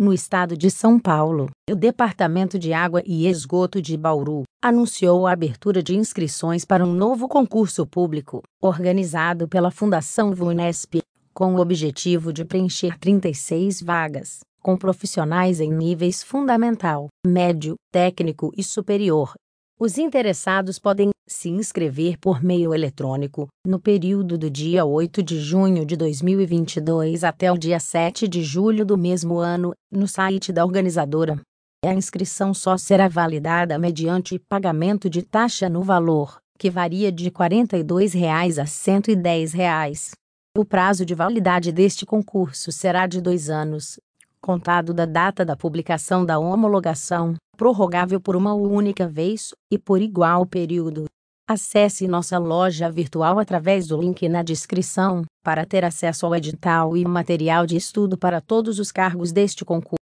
no estado de São Paulo, o Departamento de Água e Esgoto de Bauru anunciou a abertura de inscrições para um novo concurso público, organizado pela Fundação VUNESP, com o objetivo de preencher 36 vagas, com profissionais em níveis fundamental, médio, técnico e superior, os interessados podem se inscrever por meio eletrônico no período do dia 8 de junho de 2022 até o dia 7 de julho do mesmo ano, no site da organizadora. A inscrição só será validada mediante pagamento de taxa no valor, que varia de R$ 42,00 a R$ 110,00. O prazo de validade deste concurso será de dois anos, contado da data da publicação da homologação, prorrogável por uma única vez e por igual período. Acesse nossa loja virtual através do link na descrição para ter acesso ao edital e material de estudo para todos os cargos deste concurso.